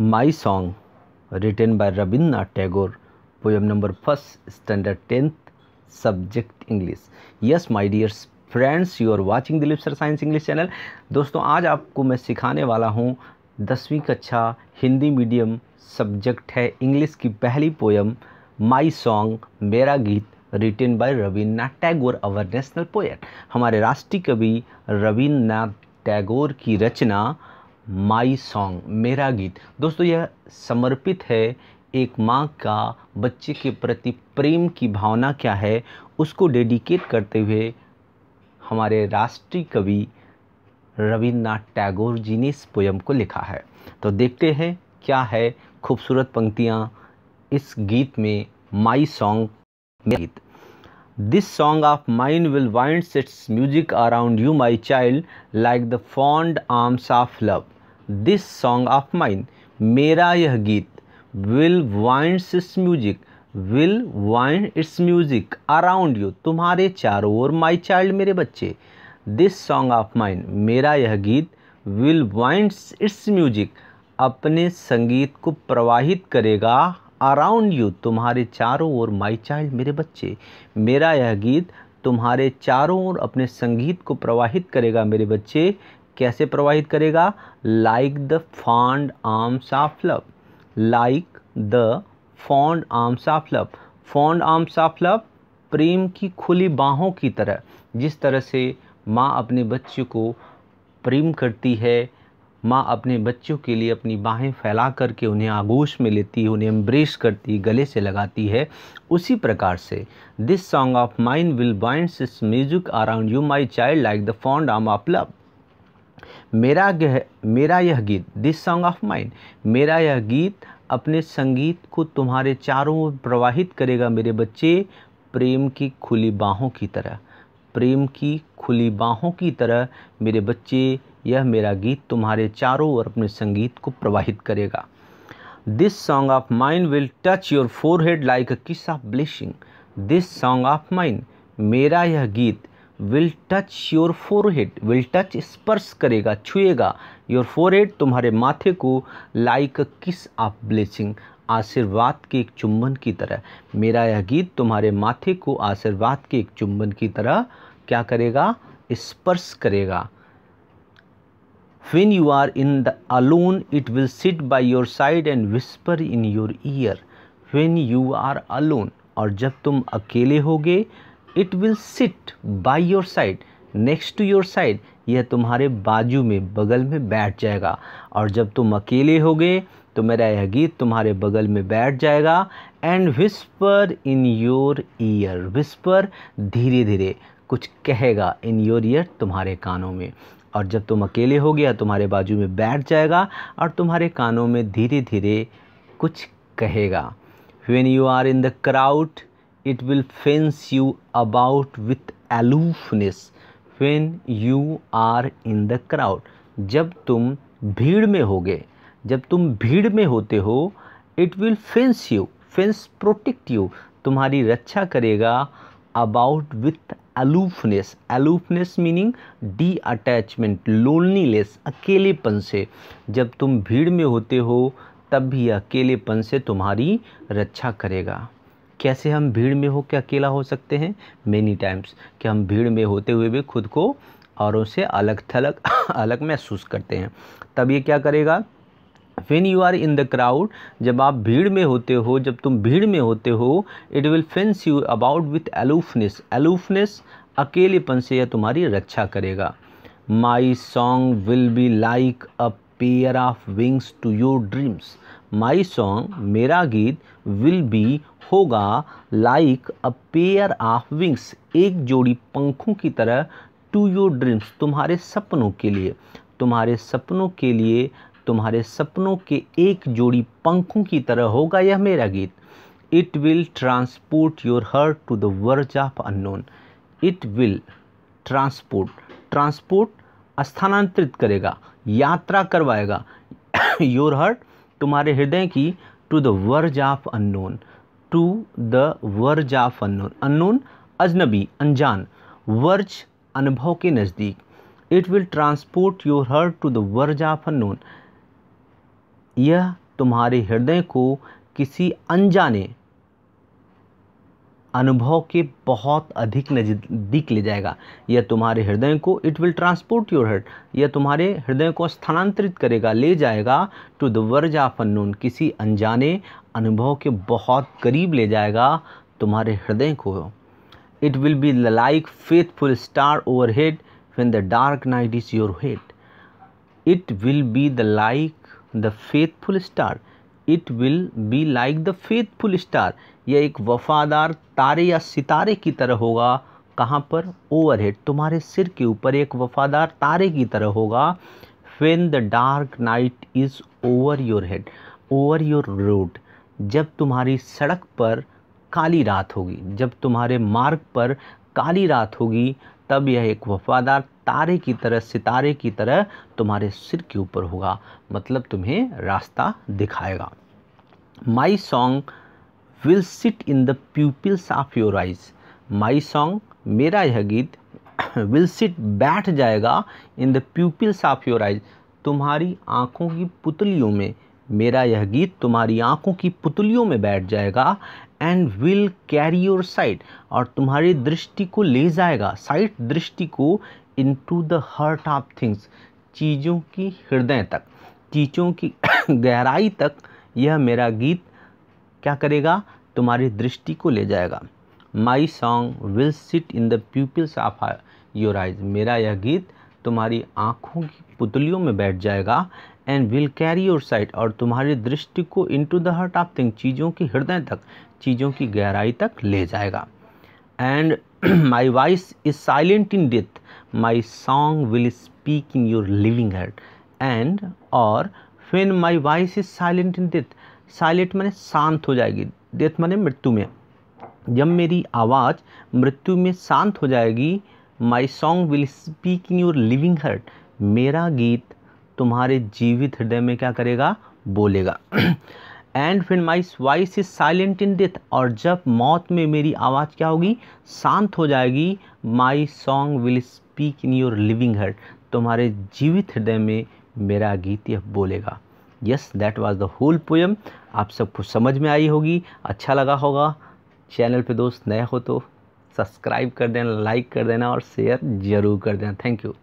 my song written by Rabindranath Tagore poem number first standard tenth subject English yes my dear friends you are watching Dilip sir science English channel दोस्तों आज आपको मैं सिखाने वाला हूँ दसवीं कक्षा हिंदी मीडियम सब्जेक्ट है इंग्लिश की पहली पोएम माई सॉन्ग मेरा गीत written by Rabindranath Tagore our national poet हमारे राष्ट्रीय कवि रविन्द्रनाथ टैगोर की रचना माई सॉन्ग मेरा गीत दोस्तों यह समर्पित है एक माँ का बच्चे के प्रति प्रेम की भावना क्या है उसको डेडिकेट करते हुए हमारे राष्ट्रीय कवि रविन्द्रनाथ टैगोर जी ने इस पोयम को लिखा है तो देखते हैं क्या है खूबसूरत पंक्तियाँ इस गीत में माई सॉन्ग गीत this song of mind will wind its music around you my child like the fond arms of love this song of mine मेरा यह गीत will wind its music will wind its music around you तुम्हारे चारों ओर my child मेरे बच्चे this song of mine मेरा यह गीत विल वाइंड इट्स म्यूजिक अपने संगीत को प्रवाहित करेगा अराउंड यू तुम्हारे चारों ओर माई चाइल्ड मेरे बच्चे मेरा यह गीत तुम्हारे चारों ओर अपने संगीत को प्रवाहित करेगा मेरे बच्चे कैसे प्रवाहित करेगा like the fond arms of love like the fond arms of love fond arms of love प्रेम की खुली बाहों की तरह जिस तरह से माँ अपने बच्चे को प्रेम करती है माँ अपने बच्चों के लिए अपनी बाहें फैला करके उन्हें आगोश में लेती है उन्हें एम्ब्रेस करती गले से लगाती है उसी प्रकार से this song of mind will bind its music around you my child like the fond arm of love मेरा गह मेरा यह गीत दिस सॉन्ग ऑफ माइंड मेरा यह गीत अपने संगीत को तुम्हारे चारों ओर प्रवाहित करेगा मेरे बच्चे प्रेम की खुली बाहों की तरह प्रेम की खुली बाहों की तरह मेरे बच्चे यह मेरा गीत तुम्हारे चारों ओर अपने संगीत को प्रवाहित करेगा this song of mind will touch your forehead like a kiss of blessing this song of mind मेरा यह गीत will touch your forehead will touch स्पर्श करेगा छुएगा योर फोर हेड तुम्हारे माथे को लाइक किस ऑफ ब्लेसिंग आशीर्वाद के एक चुंबन की तरह मेरा यह गीत तुम्हारे माथे को आशीर्वाद के एक चुंबन की तरह क्या करेगा स्पर्श करेगा when you are in the alone it will sit by your side and whisper in your ear when you are alone और जब तुम अकेले होगे it will sit by your side next to your side यह तुम्हारे बाजू में बगल में बैठ जाएगा और जब तुम अकेले होगे तो मेरा यह गीत तुम्हारे बगल में बैठ जाएगा and whisper in your ear whisper धीरे धीरे कुछ कहेगा इन योर ईयर तुम्हारे कानों में और जब तुम अकेले हो गया तुम्हारे बाजू में बैठ जाएगा और तुम्हारे कानों में धीरे धीरे कुछ कहेगा when you are in the crowd it will fence you about with aloofness when you are in the crowd जब तुम भीड़ में होगे जब तुम भीड़ में होते हो it will fence you fence protect you तुम्हारी रक्षा करेगा about with aloofness aloofness meaning detachment loneliness अकेलेपन से जब तुम भीड़ में होते हो तब भी अकेलेपन से तुम्हारी रक्षा करेगा कैसे हम भीड़ में हो के अकेला हो सकते हैं मेनी टाइम्स कि हम भीड़ में होते हुए भी खुद को औरों से अलग थलग अलग महसूस करते हैं तब ये क्या करेगा when you are in the crowd, जब आप भीड़ में होते हो जब तुम भीड़ में होते हो it will fence you about with aloofness aloofness अकेलेपन से यह तुम्हारी रक्षा करेगा my song will be like a pair of wings to your dreams my song मेरा गीत विल बी होगा like a pair of wings एक जोड़ी पंखों की तरह टू योर ड्रीम्स तुम्हारे सपनों के लिए तुम्हारे सपनों के लिए तुम्हारे सपनों के एक जोड़ी पंखों की तरह होगा यह मेरा गीत it will transport your heart to the verge of unknown it will transport transport स्थानांतरित करेगा यात्रा करवाएगा योर हर्ट तुम्हारे हृदय की to the verge of unknown to the verge of unknown unknown अजनबी अनजान वर्ज अनुभव के नज़दीक it will transport your heart to the verge of unknown यह तुम्हारे हृदय को किसी अनजाने अनुभव के बहुत अधिक नज़दीक ले जाएगा यह तुम्हारे हृदय को it will transport your heart यह तुम्हारे हृदय को स्थानांतरित करेगा ले जाएगा to the verge of unknown किसी अनजाने अनुभव के बहुत करीब ले जाएगा तुम्हारे हृदय को it will be like faithful star overhead when the dark night is your head it will be the like the faithful star it will be like the faithful star यह एक वफादार तारे या सितारे की तरह होगा कहाँ पर ओवरहेड तुम्हारे सिर के ऊपर एक वफादार तारे की तरह होगा when the dark night is over your head over your road जब तुम्हारी सड़क पर काली रात होगी जब तुम्हारे मार्ग पर काली रात होगी तब यह एक वफादार तारे की तरह सितारे की तरह तुम्हारे सिर के ऊपर होगा मतलब तुम्हें रास्ता दिखाएगा my song will sit in the pupils of your eyes my song मेरा यह गीत विल सिट बैठ जाएगा in the pupils of your eyes तुम्हारी आँखों की पुतलियों में मेरा यह गीत तुम्हारी आँखों की पुतलियों में बैठ जाएगा and will carry your sight और तुम्हारी दृष्टि को ले जाएगा साइट दृष्टि को into the heart of things चीज़ों की हृदय तक चीज़ों की गहराई तक यह मेरा गीत क्या करेगा तुम्हारी दृष्टि को ले जाएगा my song will sit in the pupils of your eyes मेरा यह गीत तुम्हारी आँखों की पुतलियों में बैठ जाएगा and will carry your sight और तुम्हारी दृष्टि को into the heart of thing चीज़ों की हृदय तक चीज़ों की गहराई तक ले जाएगा and my voice is silent in death my song will speak in your living heart and और when my voice is silent in death silent मैंने शांत हो जाएगी डेथ मैंने मृत्यु में जब मेरी आवाज़ मृत्यु में शांत हो जाएगी my song will speak in your living heart मेरा गीत तुम्हारे जीवित हृदय में क्या करेगा बोलेगा एंड फिर my voice is silent in death और जब मौत में मेरी आवाज़ क्या होगी शांत हो जाएगी my song will speak in your living heart तुम्हारे जीवित हृदय में मेरा गीत यह बोलेगा yes that was the whole poem आप सबको समझ में आई होगी अच्छा लगा होगा चैनल पे दोस्त नए हो तो सब्सक्राइब कर देना लाइक कर देना और शेयर ज़रूर कर देना थैंक यू